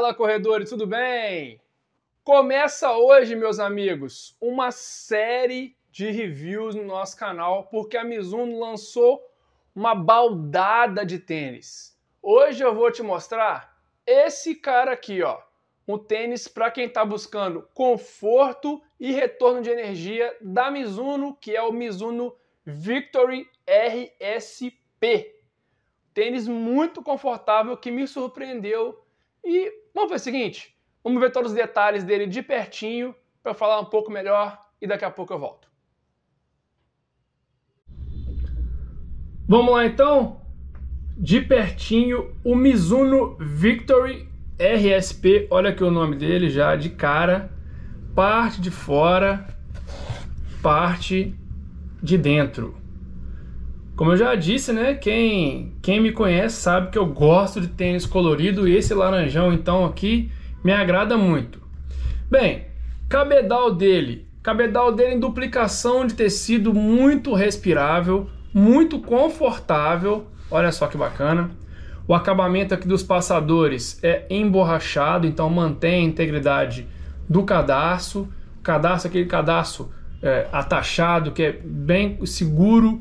Fala, corredores, tudo bem? Começa hoje, meus amigos, uma série de reviews no nosso canal porque a Mizuno lançou uma baldada de tênis. Hoje eu vou te mostrar esse cara aqui, ó, um tênis para quem está buscando conforto e retorno de energia da Mizuno, que é o Mizuno Victory RSP. Tênis muito confortável que me surpreendeu e vamos fazer o seguinte: vamos ver todos os detalhes dele de pertinho para falar um pouco melhor e daqui a pouco eu volto. Vamos lá então, de pertinho, o Mizuno Victory RSP, olha aqui o nome dele já de cara, parte de fora, parte de dentro. Como eu já disse, né? Quem, quem me conhece sabe que eu gosto de tênis colorido e esse laranjão então aqui me agrada muito. Bem, cabedal dele, cabedal dele em duplicação de tecido muito respirável, muito confortável. Olha só que bacana. O acabamento aqui dos passadores é emborrachado, então mantém a integridade do cadarço. O cadarço, aquele cadarço é, atachado, que é bem seguro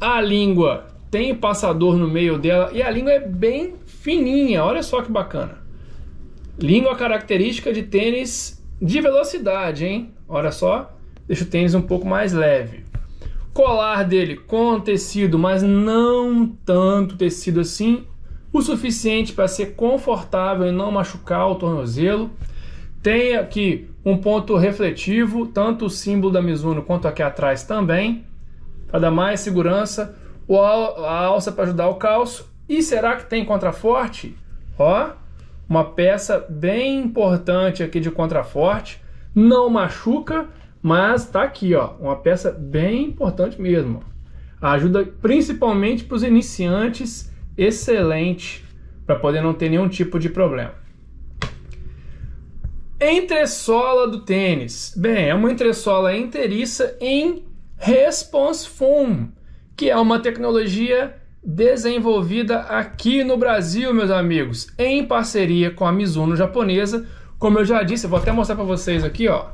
a língua tem passador no meio dela e a língua é bem fininha. Olha só que bacana. Língua característica de tênis de velocidade, hein? Olha só, deixa o tênis um pouco mais leve. Colar dele com tecido, mas não tanto tecido assim, o suficiente para ser confortável e não machucar o tornozelo. Tem aqui um ponto refletivo, tanto o símbolo da Mizuno quanto aqui atrás também para dar mais segurança, ou a alça para ajudar o calço. E será que tem contraforte? Ó, uma peça bem importante aqui de contraforte, não machuca, mas tá aqui, ó, uma peça bem importante mesmo. Ajuda principalmente para os iniciantes, excelente, para poder não ter nenhum tipo de problema. Entressola do tênis. Bem, é uma entressola inteiriça em Response Foam, que é uma tecnologia desenvolvida aqui no Brasil, meus amigos, em parceria com a Mizuno japonesa. Como eu já disse, eu vou até mostrar para vocês aqui, ó.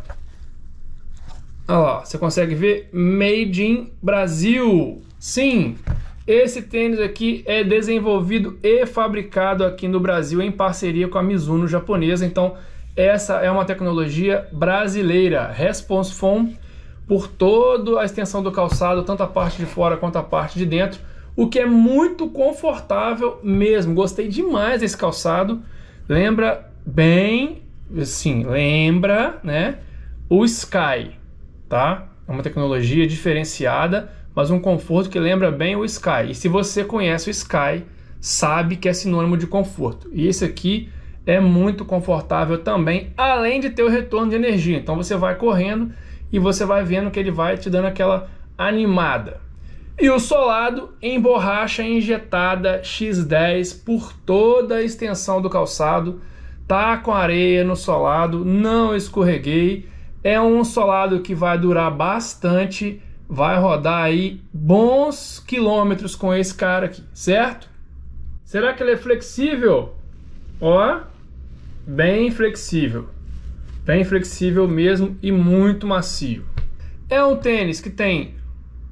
Olha lá, você consegue ver Made in Brasil. Sim, esse tênis aqui é desenvolvido e fabricado aqui no Brasil em parceria com a Mizuno japonesa. Então, essa é uma tecnologia brasileira. Response Foam por toda a extensão do calçado, tanto a parte de fora quanto a parte de dentro, o que é muito confortável mesmo. Gostei demais desse calçado. Lembra bem, assim, lembra, né, o Sky, tá? É uma tecnologia diferenciada, mas um conforto que lembra bem o Sky. E se você conhece o Sky, sabe que é sinônimo de conforto. E esse aqui é muito confortável também, além de ter o retorno de energia. Então você vai correndo e você vai vendo que ele vai te dando aquela animada. E o solado em borracha injetada X10 por toda a extensão do calçado, tá com areia no solado, não escorreguei. É um solado que vai durar bastante, vai rodar aí bons quilômetros com esse cara aqui, certo? Será que ele é flexível? Ó, bem flexível. Bem flexível mesmo e muito macio. É um tênis que tem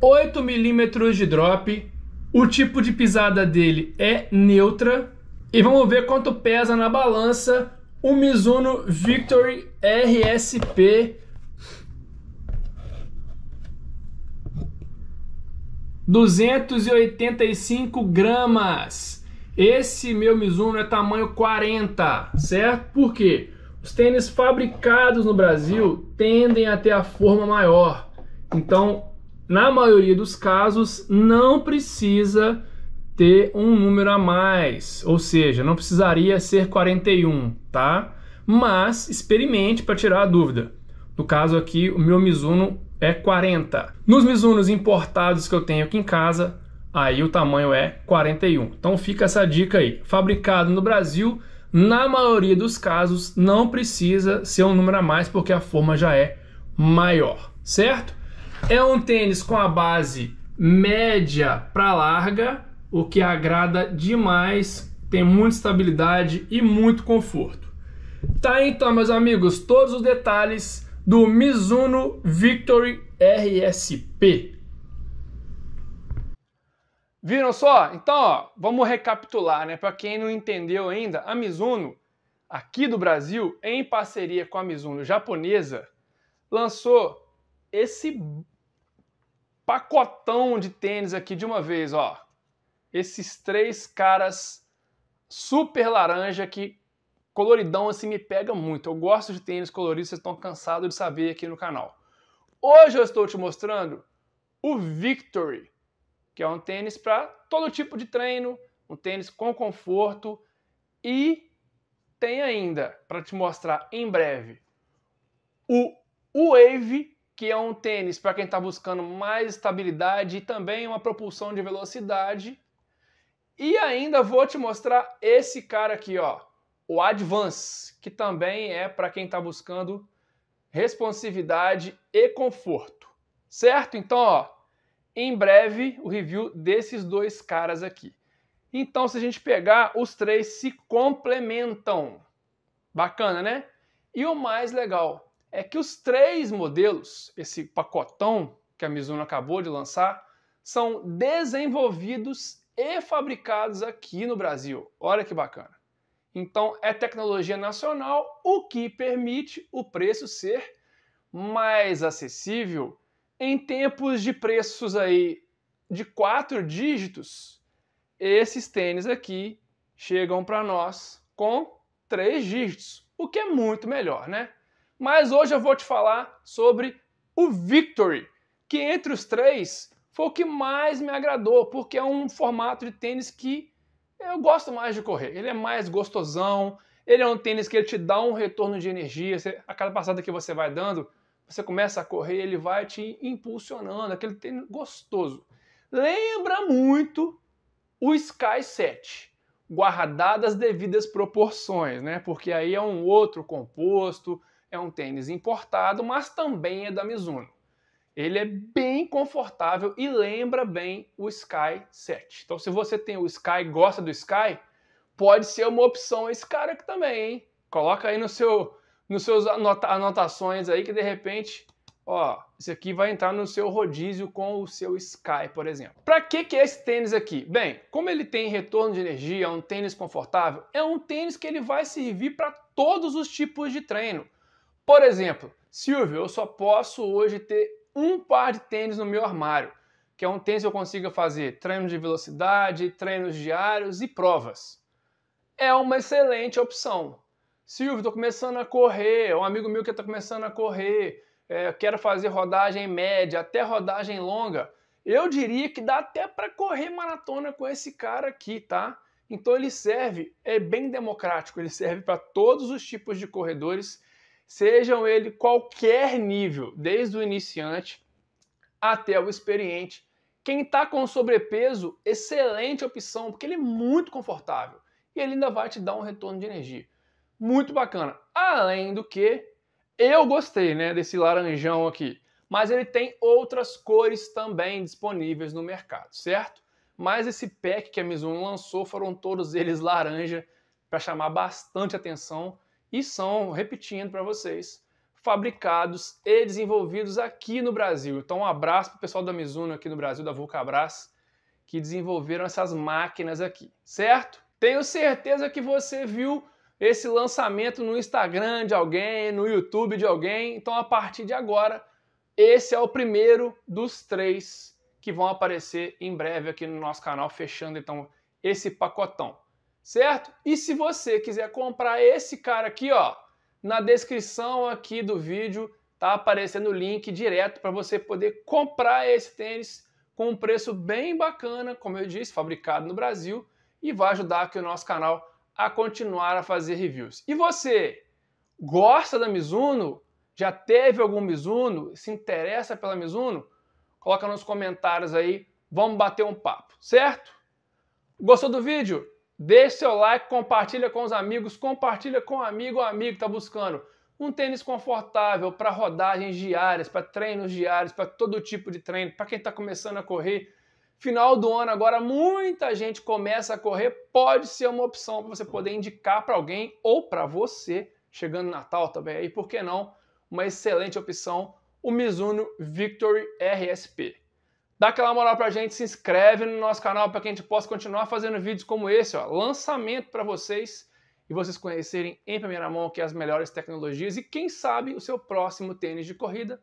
8 milímetros de drop. O tipo de pisada dele é neutra. E vamos ver quanto pesa na balança o Mizuno Victory RSP 285 gramas. Esse meu Mizuno é tamanho 40, certo? Por quê? Os tênis fabricados no Brasil tendem a ter a forma maior. Então, na maioria dos casos, não precisa ter um número a mais, ou seja, não precisaria ser 41, tá? Mas experimente para tirar a dúvida. No caso aqui, o meu Mizuno é 40. Nos Mizunos importados que eu tenho aqui em casa, aí o tamanho é 41. Então fica essa dica aí. Fabricado no Brasil, na maioria dos casos, não precisa ser um número a mais porque a forma já é maior, certo? É um tênis com a base média para larga, o que agrada demais, tem muita estabilidade e muito conforto. Tá então, meus amigos, todos os detalhes do Mizuno Victory RSP. Viram só? Então, ó, vamos recapitular, né? Para quem não entendeu ainda, a Mizuno, aqui do Brasil, em parceria com a Mizuno japonesa, lançou esse pacotão de tênis aqui de uma vez, ó. Esses três caras super laranja que coloridão assim me pega muito. Eu gosto de tênis coloridos, vocês estão cansados de saber aqui no canal. Hoje eu estou te mostrando o Victory que é um tênis para todo tipo de treino, um tênis com conforto e tem ainda para te mostrar em breve o Wave, que é um tênis para quem está buscando mais estabilidade e também uma propulsão de velocidade. E ainda vou te mostrar esse cara aqui, ó, o Advance, que também é para quem está buscando responsividade e conforto. Certo? Então, ó, em breve o review desses dois caras aqui. Então, se a gente pegar, os três se complementam. Bacana, né? E o mais legal é que os três modelos, esse pacotão que a Mizuno acabou de lançar, são desenvolvidos e fabricados aqui no Brasil. Olha que bacana. Então, é tecnologia nacional, o que permite o preço ser mais acessível em tempos de preços aí de quatro dígitos, esses tênis aqui chegam para nós com três dígitos, o que é muito melhor, né? Mas hoje eu vou te falar sobre o Victory, que entre os três foi o que mais me agradou, porque é um formato de tênis que eu gosto mais de correr. Ele é mais gostosão, ele é um tênis que te dá um retorno de energia. a cada passada que você vai dando, você começa a correr, ele vai te impulsionando, aquele tênis gostoso. Lembra muito o Sky 7, guardadas as devidas proporções, né? Porque aí é um outro composto, é um tênis importado, mas também é da Mizuno. Ele é bem confortável e lembra bem o Sky 7. Então, se você tem o Sky, gosta do Sky, pode ser uma opção esse cara aqui também, hein? Coloca aí no seu nos seus anotações aí que de repente, ó, isso aqui vai entrar no seu rodízio com o seu Sky, por exemplo. Para que que é esse tênis aqui? Bem, como ele tem retorno de energia, é um tênis confortável, é um tênis que ele vai servir para todos os tipos de treino. Por exemplo, Silvio, eu só posso hoje ter um par de tênis no meu armário, que é um tênis que eu consiga fazer treinos de velocidade, treinos diários e provas. É uma excelente opção. Silvio, estou começando a correr, é um amigo meu que está começando a correr, é, quero fazer rodagem média, até rodagem longa. Eu diria que dá até para correr maratona com esse cara aqui, tá? Então ele serve, é bem democrático, ele serve para todos os tipos de corredores, sejam ele qualquer nível, desde o iniciante até o experiente. Quem está com sobrepeso, excelente opção, porque ele é muito confortável e ele ainda vai te dar um retorno de energia muito bacana. Além do que, eu gostei né, desse laranjão aqui, mas ele tem outras cores também disponíveis no mercado, certo? Mas esse pack que a Mizuno lançou foram todos eles laranja para chamar bastante atenção e são, repetindo para vocês, fabricados e desenvolvidos aqui no Brasil. Então um abraço para o pessoal da Mizuno aqui no Brasil, da Vulcabras, que desenvolveram essas máquinas aqui, certo? Tenho certeza que você viu esse lançamento no Instagram de alguém, no YouTube de alguém. Então, a partir de agora, esse é o primeiro dos três que vão aparecer em breve aqui no nosso canal, fechando então esse pacotão, certo? E se você quiser comprar esse cara aqui, ó, na descrição aqui do vídeo tá aparecendo o link direto para você poder comprar esse tênis com um preço bem bacana, como eu disse, fabricado no Brasil e vai ajudar aqui o nosso canal a continuar a fazer reviews. E você gosta da Mizuno? Já teve algum Mizuno? Se interessa pela Mizuno? Coloca nos comentários aí, vamos bater um papo, certo? Gostou do vídeo? Deixe seu like, compartilha com os amigos, compartilha com um amigo ou amigo que está buscando um tênis confortável para rodagens diárias, para treinos diários, para todo tipo de treino, para quem está começando a correr Final do ano agora, muita gente começa a correr, pode ser uma opção para você poder indicar para alguém ou para você, chegando Natal também aí, por que não? Uma excelente opção, o Mizuno Victory RSP. Dá aquela moral pra gente, se inscreve no nosso canal para que a gente possa continuar fazendo vídeos como esse, ó, lançamento para vocês e vocês conhecerem em primeira mão que é as melhores tecnologias e quem sabe o seu próximo tênis de corrida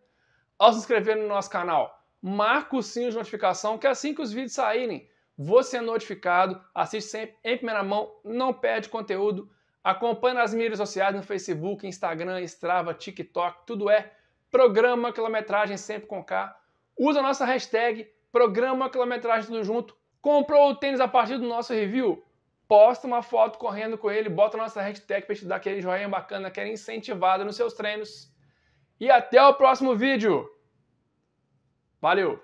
ao se inscrever no nosso canal marca o sininho de notificação, que assim que os vídeos saírem, você é notificado, assiste sempre em primeira mão, não perde conteúdo, acompanha nas mídias sociais, no Facebook, Instagram, Strava, TikTok, tudo é Programa Quilometragem sempre com K. Usa a nossa hashtag Programa Quilometragem tudo junto. Comprou o tênis a partir do nosso review? Posta uma foto correndo com ele, bota a nossa hashtag para te dar aquele joinha bacana, aquela incentivada nos seus treinos. E até o próximo vídeo! Valeu!